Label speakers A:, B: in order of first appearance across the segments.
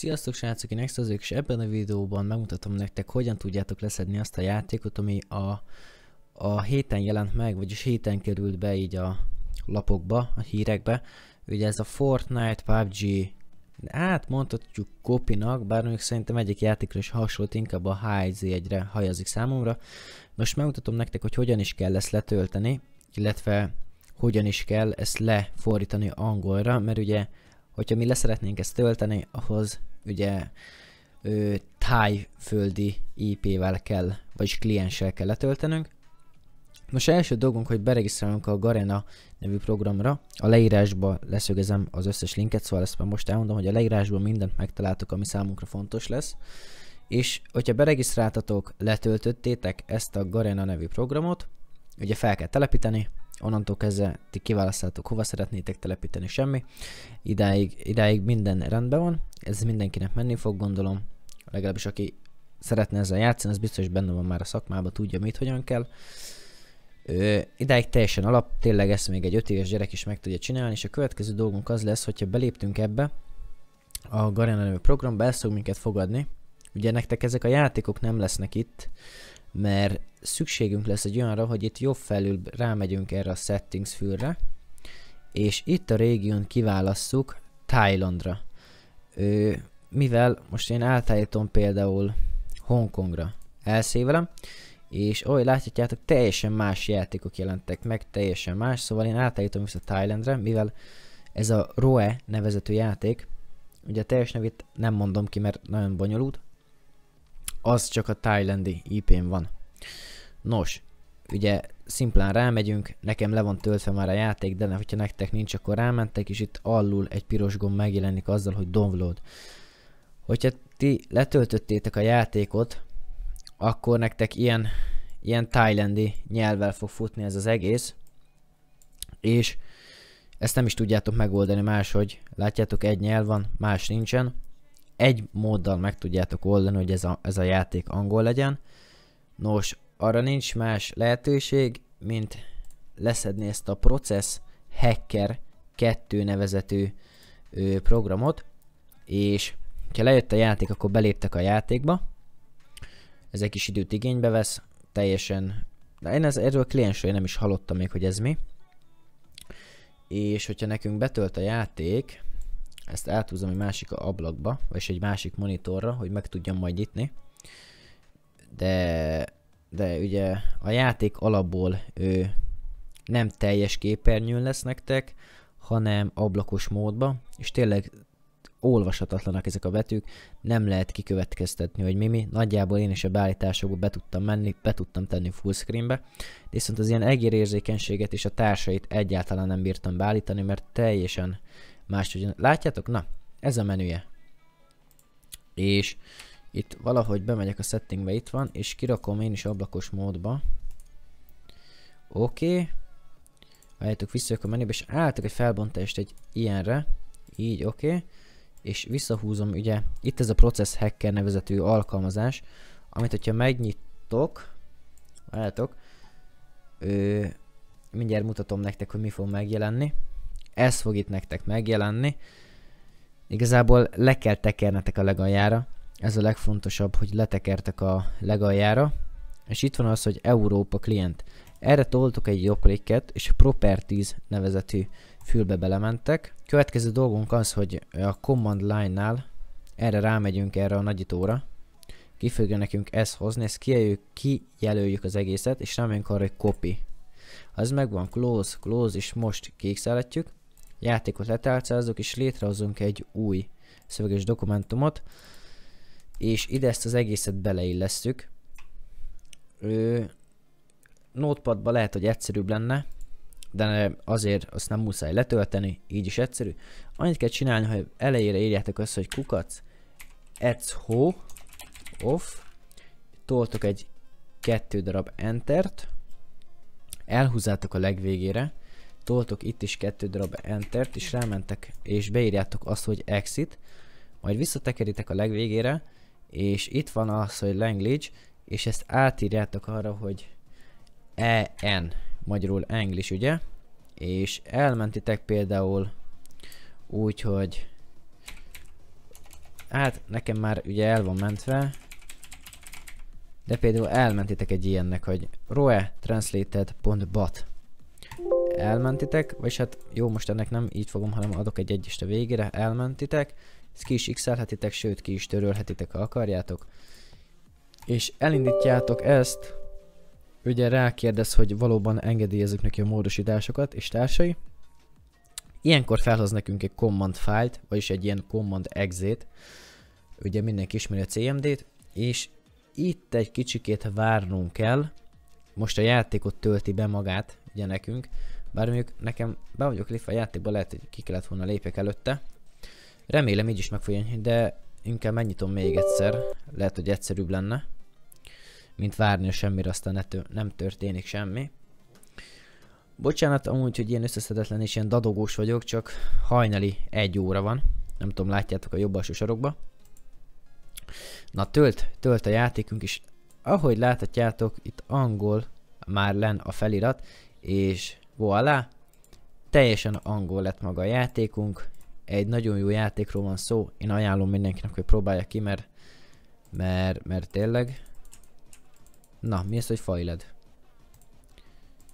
A: Sziasztok srácok, én Extra és ebben a videóban megmutatom nektek, hogyan tudjátok leszedni azt a játékot, ami a, a héten jelent meg, vagyis héten került be így a lapokba, a hírekbe. Ugye ez a Fortnite, PUBG, hát mondhatjuk kopinak, bár mondjuk szerintem egyik játékra is hasonlít, inkább a HZ1-re hajazik számomra. Most megmutatom nektek, hogy hogyan is kell ezt letölteni, illetve hogyan is kell ezt lefordítani angolra, mert ugye hogyha mi leszeretnénk ezt tölteni, ahhoz ugye ö, tájföldi IP-vel kell, vagyis klienssel kell letöltenünk. Most első dolgunk, hogy beregisztrálunk a Garena nevű programra. A leírásba leszögezem az összes linket, szóval ezt már most elmondom, hogy a leírásban mindent megtaláltok, ami számunkra fontos lesz. És hogyha beregisztráltatok, letöltöttétek ezt a Garena nevű programot, ugye fel kell telepíteni, onnantól kezdve ti kiválasztátok hova szeretnétek telepíteni, semmi. Idáig, idáig minden rendben van, ez mindenkinek menni fog, gondolom, legalábbis aki szeretne ezzel játszani, az biztos benne van már a szakmában, tudja mit, hogyan kell. Ö, idáig teljesen alap, tényleg ezt még egy 5 éves gyerek is meg tudja csinálni, és a következő dolgunk az lesz, hogyha beléptünk ebbe, a Garena programba, ezt fog minket fogadni. Ugye nektek ezek a játékok nem lesznek itt, mert szükségünk lesz egy olyanra, hogy itt jobb felül rámegyünk erre a settings fülre, és itt a régión kiválasszuk Thailandra. Ö, mivel most én átállítom például Hongkongra, elszévelem, és ahogy láthatjátok, teljesen más játékok jelentek meg, teljesen más, szóval én átállítom vissza Thailandre, mivel ez a ROE nevezető játék, ugye a teljes nevét nem mondom ki, mert nagyon bonyolult, az csak a Thailandi IP-n van. Nos, ugye szimplán rámegyünk, nekem le van töltve már a játék, de hogyha nektek nincs, akkor rámentek, és itt alul egy piros gomb megjelenik azzal, hogy download. Hogyha ti letöltöttétek a játékot, akkor nektek ilyen, ilyen thailandi nyelvvel fog futni ez az egész, és ezt nem is tudjátok megoldani máshogy. Látjátok, egy nyelv van, más nincsen egy móddal meg tudjátok oldani, hogy ez a, ez a játék angol legyen. Nos, arra nincs más lehetőség, mint leszedni ezt a Process Hacker 2 nevezetű ö, programot, és ha lejött a játék, akkor beléptek a játékba. Ez egy kis időt igénybe vesz, teljesen... De én ez, erről a kliensről nem is hallottam még, hogy ez mi. És hogyha nekünk betölt a játék, ezt áthúzom egy másik ablakba, vagy egy másik monitorra, hogy meg tudjam majd nyitni. De, de ugye a játék alapból ő nem teljes képernyőn lesz nektek, hanem ablakos módba, és tényleg olvashatatlanak ezek a betűk, nem lehet kikövetkeztetni, hogy mimi, nagyjából én is a beállításokba be tudtam menni, be tudtam tenni full screenbe, viszont az ilyen egérérzékenységet és a társait egyáltalán nem bírtam beállítani, mert teljesen máshogy. Látjátok? Na, ez a menüje. És itt valahogy bemegyek a settingbe, itt van, és kirakom én is ablakos módba. Oké. Okay. Várjátok, vissza a menübe, és álltok egy felbontást egy ilyenre. Így, oké. Okay. És visszahúzom, ugye, itt ez a Process Hacker nevezetű alkalmazás, amit hogyha megnyitok, várjátok, ő, mindjárt mutatom nektek, hogy mi fog megjelenni. Ez fog itt nektek megjelenni. Igazából le kell tekernetek a legaljára. Ez a legfontosabb, hogy letekertek a legaljára. És itt van az, hogy Európa klient. Erre toltok egy jobb klikket, és Properties nevezetű fülbe belementek. Következő dolgunk az, hogy a Command Line-nál erre rámegyünk erre a nagyítóra, ki fogja nekünk ezt hozni, ezt kijelöljük, kijelöljük az egészet, és rámegyünk arra, hogy copy. Az megvan, close, close, és most kiixeletjük, játékot letálcázzuk, és létrehozunk egy új szöveges dokumentumot, és ide ezt az egészet beleillesszük. Ö, notepadba lehet, hogy egyszerűbb lenne, de azért azt nem muszáj letölteni, így is egyszerű. Annyit kell csinálni, hogy elejére írjátok azt, hogy kukac, echo, off, toltok egy kettő darab entert, elhúzátok a legvégére, toltok itt is kettő darab entert, és rámentek, és beírjátok azt, hogy exit, majd visszatekeritek a legvégére, és itt van az, hogy language, és ezt átírjátok arra, hogy EN, magyarul English, ugye? És elmentitek például úgy, hogy hát nekem már ugye el van mentve, de például elmentitek egy ilyennek, hogy roe translated.bat elmentitek, vagy hát jó, most ennek nem így fogom, hanem adok egy egyest a végére, elmentitek, ezt ki is x sőt ki is törölhetitek, ha akarjátok. És elindítjátok ezt, ugye rákérdez, hogy valóban engedélyezzük neki a módosításokat és társai. Ilyenkor felhoz nekünk egy command file-t, vagyis egy ilyen command exit, ugye mindenki ismeri a CMD-t, és itt egy kicsikét várnunk kell, most a játékot tölti be magát, ugye nekünk, bár mondjuk nekem be vagyok lépve a játékba, lehet, hogy ki kellett volna lépjek előtte. Remélem így is meg fogja, de inkább megnyitom még egyszer. Lehet, hogy egyszerűbb lenne. Mint várni a semmire, aztán nem történik semmi. Bocsánat, amúgy, hogy ilyen összeszedetlen és ilyen dadogós vagyok, csak hajnali egy óra van. Nem tudom, látjátok a jobb alsó sarokba. Na, tölt, tölt a játékunk is. Ahogy láthatjátok, itt angol már len a felirat, és Voilà. Teljesen angol lett maga a játékunk. Egy nagyon jó játékról van szó. Én ajánlom mindenkinek, hogy próbálja ki, mert, mert, mert tényleg. Na, mi az, hogy fajled?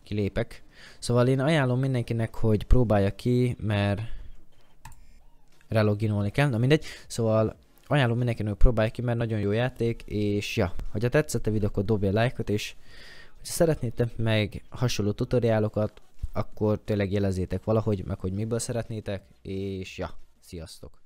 A: Kilépek. Szóval én ajánlom mindenkinek, hogy próbálja ki, mert reloginolni kell. Na mindegy. Szóval ajánlom mindenkinek, hogy próbálja ki, mert nagyon jó játék, és ja, hogyha tetszett a videó, akkor dobj egy lájkot, és ha szeretnétek meg hasonló tutoriálokat, akkor tényleg jelezzétek valahogy, meg hogy miből szeretnétek, és ja, sziasztok!